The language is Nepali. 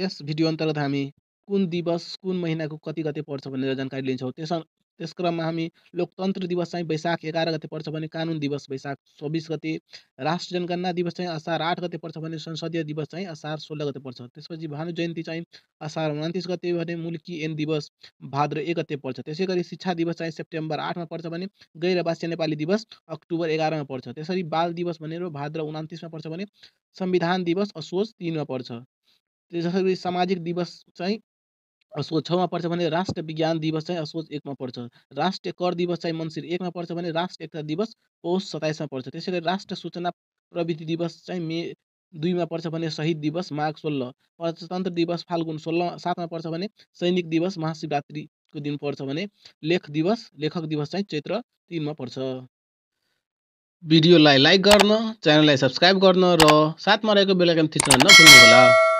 यस भिडियो अन्तर्गत हामी कुन दिवस कुन महिनाको कति गते पर्छ भनेर जानकारी लिन्छौँ त्यस त्यस क्रममा हामी लोकतन्त्र दिवस चाहिँ वैशाख एघार गते पर्छ भने कानुन दिवस वैशाख चौबिस गते राष्ट्र जनगणना दिवस चाहिँ असार आठ गते पर्छ भने संसदीय दिवस चाहिँ असार सोह्र गते पर्छ त्यसपछि भानु जयन्ती चाहिँ असार उन्तिस गते भने मुल्की एन दिवस भाद्र एक गते पर्छ त्यसै गरी शिक्षा दिवस चाहिँ सेप्टेम्बर आठमा पर्छ भने गैरवासीय नेपाली दिवस अक्टोबर एघारमा पर्छ त्यसरी बाल दिवस भनेर भाद्र उनातिसमा पर्छ भने संविधान दिवस असोज तिनमा पर्छ जसरी सामाजिक दिवस चाहिँ असोज छमा पर्छ भने राष्ट्र विज्ञान दिवस चाहिँ असोज एकमा पर्छ राष्ट्रिय कर दिवस चाहिँ मनसिर एकमा पर्छ भने राष्ट्र एकता दिवस पौष सताइसमा पर्छ त्यसै गरी राष्ट्र सूचना प्रविधि दिवस चाहिँ मे दुईमा पर्छ भने शहीद दिवस माघ सोह्र प्रजातन्त्र दिवस फाल्गुन सोह्र सातमा पर्छ भने सैनिक दिवस महाशिवरात्रिको दिन पर्छ भने लेख दिवस लेखक दिवस चाहिँ चैत्र तिनमा पर्छ भिडियोलाई लाइक गर्न च्यानललाई सब्सक्राइब गर्न र साथमा रहेको बेलायकन थिच्न नभुल्नुहोला